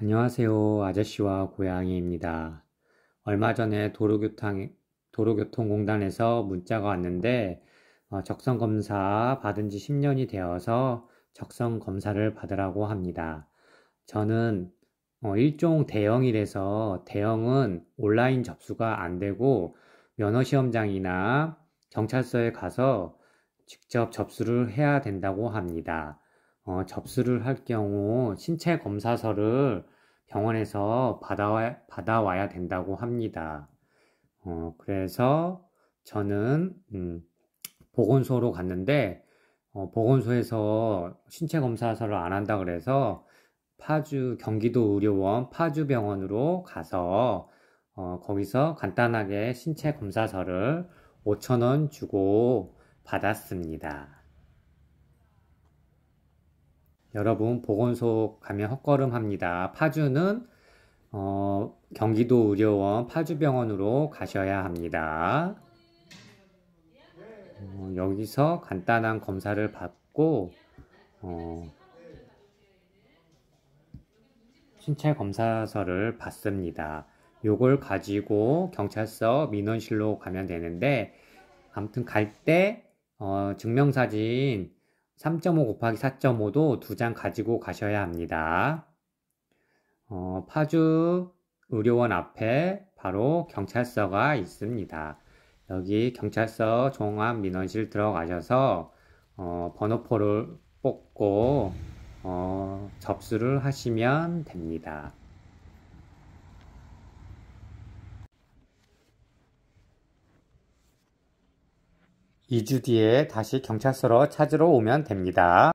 안녕하세요. 아저씨와 고양이입니다. 얼마 전에 도로교통, 도로교통공단에서 문자가 왔는데, 어, 적성검사 받은 지 10년이 되어서 적성검사를 받으라고 합니다. 저는 어, 일종 대형이라서 대형은 온라인 접수가 안 되고 면허시험장이나 경찰서에 가서 직접 접수를 해야 된다고 합니다. 어, 접수를 할 경우 신체 검사서를 병원에서 받아와, 받아와야 된다고 합니다. 어, 그래서 저는 음, 보건소로 갔는데 어, 보건소에서 신체 검사서를 안 한다 그래서 파주 경기도 의료원 파주병원으로 가서 어, 거기서 간단하게 신체 검사서를 5천원 주고 받았습니다. 여러분 보건소 가면 헛걸음합니다. 파주는 어, 경기도 의료원 파주병원으로 가셔야 합니다. 어, 여기서 간단한 검사를 받고 어, 신체 검사서를 받습니다. 요걸 가지고 경찰서 민원실로 가면 되는데 아무튼 갈때 어, 증명사진 3.5 곱하기 4.5도 두 장 가지고 가셔야 합니다. 어, 파주 의료원 앞에 바로 경찰서가 있습니다. 여기 경찰서 종합민원실 들어가셔서 어, 번호표를 뽑고 어, 접수를 하시면 됩니다. 2주 뒤에 다시 경찰서로 찾으러 오면 됩니다.